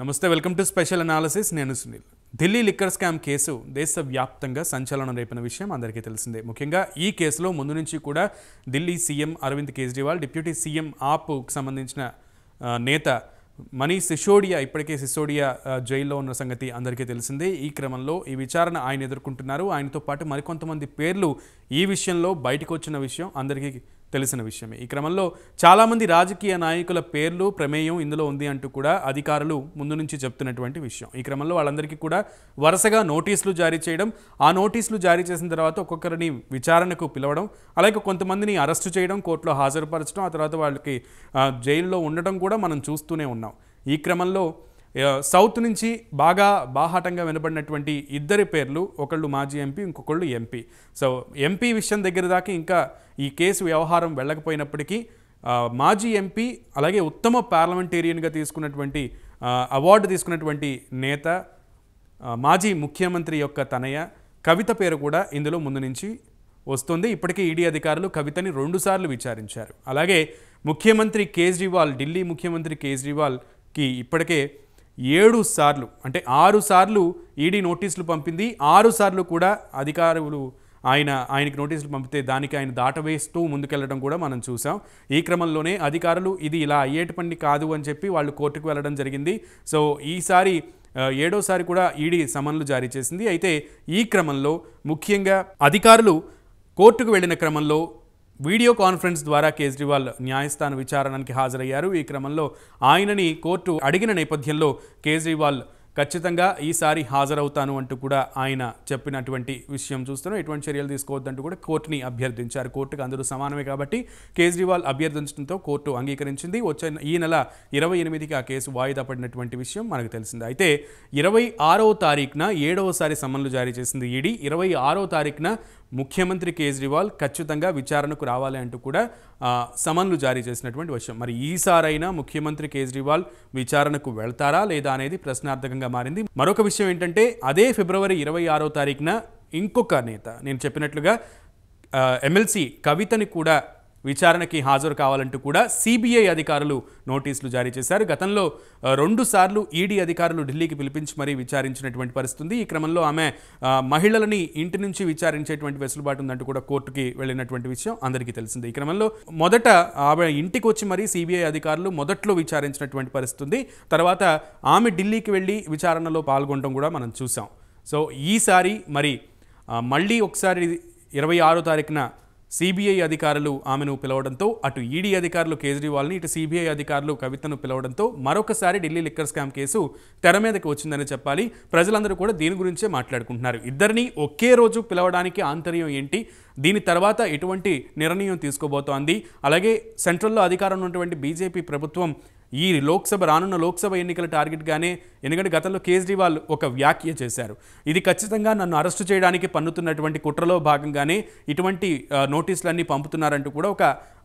నమస్తే welcome to special analysis నేను Sunil Delhi liquor scam case దేశవ్యాప్తంగా సంచలనం రేపిన విషయం అందరికీ తెలిసిందే ముఖ్యంగా ఈ కేసులో ముందు నుంచి కూడా Delhi CM Arvind Kejriwal deputy CM ఆప్కు సంబంధించిన నేత మనీ సిసోడియా ఇప్పటికే సిసోడియా జైల్లో ఉన్న సంగతి అందరికీ తెలిసిందే ఈ క్రమంలో ఈ విచారణ ఆయన ఎదుర్కొంటున్నారు ఆయనతో పాటు మరికొంతమంది పేర్లు ఈ విషయంలో బయటకు వచ్చిన విషయం అందరికీ తెలిసిన విషయమే ఈ క్రమంలో చాలామంది రాజకీయ నాయకుల పేర్లు ప్రమేయం ఇందులో ఉంది అంటూ కూడా అధికారులు ముందు నుంచి చెప్తున్నటువంటి విషయం ఈ క్రమంలో వాళ్ళందరికీ కూడా వరుసగా నోటీసులు జారీ చేయడం ఆ నోటీసులు జారీ చేసిన తర్వాత ఒక్కొక్కరిని విచారణకు పిలవడం అలాగే కొంతమందిని అరెస్టు చేయడం కోర్టులో హాజరుపరచడం ఆ తర్వాత వాళ్ళకి జైల్లో ఉండడం కూడా మనం చూస్తూనే ఉన్నాం ఈ క్రమంలో సౌత్ నుంచి బాగా బాహాటంగా వినబడినటువంటి ఇద్దరి పేర్లు ఒకళ్ళు మాజీ ఎంపీ ఇంకొకళ్ళు ఎంపీ సో ఎంపీ విషయం దగ్గర దాకా ఇంకా ఈ కేసు వ్యవహారం వెళ్ళకపోయినప్పటికీ మాజీ ఎంపీ అలాగే ఉత్తమ పార్లమెంటేరియన్గా తీసుకున్నటువంటి అవార్డు తీసుకున్నటువంటి నేత మాజీ ముఖ్యమంత్రి యొక్క తనయ కవిత పేరు కూడా ఇందులో ముందు నుంచి వస్తుంది ఇప్పటికే ఈడీ అధికారులు కవితని రెండుసార్లు విచారించారు అలాగే ముఖ్యమంత్రి కేజ్రీవాల్ ఢిల్లీ ముఖ్యమంత్రి కేజ్రీవాల్కి ఇప్పటికే ఏడు సార్లు అంటే ఆరు సార్లు ఈడీ e నోటీసులు పంపింది ఆరు సార్లు కూడా అధికారులు ఆయన ఆయనకి నోటీసులు పంపితే దానికి ఆయన దాటవేస్తూ ముందుకెళ్లడం కూడా మనం చూసాం ఈ క్రమంలోనే అధికారులు ఇది ఇలా అయ్యేటి పని కాదు అని చెప్పి వాళ్ళు కోర్టుకు వెళ్ళడం జరిగింది సో ఈసారి ఏడోసారి కూడా ఈడీ e సమన్లు జారీ చేసింది అయితే ఈ క్రమంలో ముఖ్యంగా అధికారులు కోర్టుకు వెళ్ళిన క్రమంలో వీడియో కాన్ఫరెన్స్ ద్వారా కేజ్రీవాల్ న్యాయస్థాన విచారణకి హాజరయ్యారు ఈ క్రమంలో ఆయనని కోర్టు అడిగిన నేపథ్యంలో కేజ్రీవాల్ ఖచ్చితంగా ఈసారి హాజరవుతాను అంటూ కూడా ఆయన చెప్పినటువంటి విషయం చూస్తున్నాం ఎటువంటి చర్యలు తీసుకోవద్దంటూ కూడా కోర్టుని అభ్యర్థించారు కోర్టుకు అందరూ సమానమే కాబట్టి కేజ్రీవాల్ అభ్యర్థించడంతో కోర్టు అంగీకరించింది వచ్చే ఈ నెల ఇరవై ఎనిమిదికి ఆ కేసు వాయిదా పడినటువంటి విషయం మనకు తెలిసింది అయితే ఇరవై ఆరో తారీఖున ఏడవసారి సమన్లు జారీ చేసింది ఈడీ ఇరవై ఆరో తారీఖున ముఖ్యమంత్రి కేజ్రీవాల్ ఖచ్చితంగా విచారణకు రావాలి అంటూ కూడా సమన్లు జారీ చేసినటువంటి విషయం మరి ఈసారైనా ముఖ్యమంత్రి కేజ్రీవాల్ విచారణకు వెళ్తారా లేదా అనేది ప్రశ్నార్థకంగా మారింది మరొక విషయం ఏంటంటే అదే ఫిబ్రవరి ఇరవై ఆరో తారీఖున ఇంకొక నేత నేను చెప్పినట్లుగా ఎమ్మెల్సీ కవితని కూడా విచారణకి హాజరు కావాలంటూ కూడా సిబిఐ అధికారులు నోటీసులు జారీ చేశారు గతంలో రెండుసార్లు ఈడీ అధికారులు ఢిల్లీకి పిలిపించి మరీ విచారించినటువంటి పరిస్థితుంది ఈ క్రమంలో ఆమె మహిళలని ఇంటి నుంచి విచారించేటువంటి వెసులుబాటు ఉందంటూ కూడా కోర్టుకి వెళ్ళినటువంటి విషయం అందరికీ తెలిసింది ఈ క్రమంలో మొదట ఆమె ఇంటికి వచ్చి మరీ సిబిఐ అధికారులు మొదట్లో విచారించినటువంటి పరిస్థితుంది తర్వాత ఆమె ఢిల్లీకి వెళ్ళి విచారణలో పాల్గొనడం కూడా మనం చూసాం సో ఈసారి మరి మళ్ళీ ఒకసారి ఇరవై ఆరో తారీఖున సిబిఐ అధికారులు ఆమెను పిలవడంతో అటు ఈడీ అధికారులు కేజ్రీవాల్ని ఇటు సిబిఐ అధికారులు కవితను పిలవడంతో మరొకసారి ఢిల్లీ లిక్కర్ స్కామ్ కేసు తెర మీదకి వచ్చిందని చెప్పాలి ప్రజలందరూ కూడా దీని గురించే మాట్లాడుకుంటున్నారు ఇద్దరిని ఒకే రోజు పిలవడానికి ఆంతర్యం ఏంటి దీని తర్వాత ఎటువంటి నిర్ణయం తీసుకోబోతోంది అలాగే సెంట్రల్లో అధికారం ఉన్నటువంటి బీజేపీ ప్రభుత్వం ఈ లోక్సభ రానున్న లోక్సభ ఎన్నికల టార్గెట్గానే ఎందుకంటే గతంలో కేజ్రీవాల్ ఒక వ్యాఖ్య చేశారు ఇది ఖచ్చితంగా నన్ను అరెస్టు చేయడానికి పన్నుతున్నటువంటి కుట్రలో భాగంగానే ఇటువంటి నోటీసులన్నీ పంపుతున్నారంటూ కూడా ఒక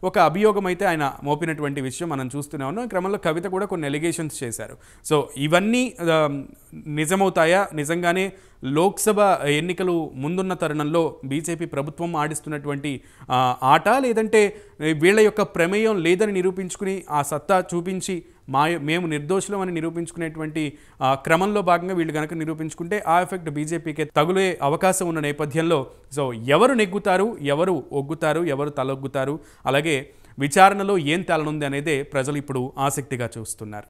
ఒక అభియోగం అయితే ఆయన మోపినటువంటి విషయం మనం చూస్తూనే ఉన్నాం క్రమంలో కవిత కూడా కొన్ని ఎలిగేషన్స్ చేశారు సో ఇవన్నీ నిజమవుతాయా నిజంగానే లోక్సభ ఎన్నికలు ముందున్న తరుణంలో బీజేపీ ప్రభుత్వం ఆడిస్తున్నటువంటి ఆట లేదంటే వీళ్ళ యొక్క ప్రమేయం లేదని నిరూపించుకుని ఆ సత్తా చూపించి మా మేము నిర్దోషులం అని నిరూపించుకునేటువంటి క్రమంలో భాగంగా వీళ్ళు కనుక నిరూపించుకుంటే ఆ ఎఫెక్ట్ బీజేపీకే తగులే అవకాశం ఉన్న నేపథ్యంలో సో ఎవరు నెగ్గుతారు ఎవరు ఒగ్గుతారు ఎవరు తలొగ్గుతారు అలాగే విచారణలో ఏం తేలనుంది అనేదే ప్రజలు ఇప్పుడు ఆసక్తిగా చూస్తున్నారు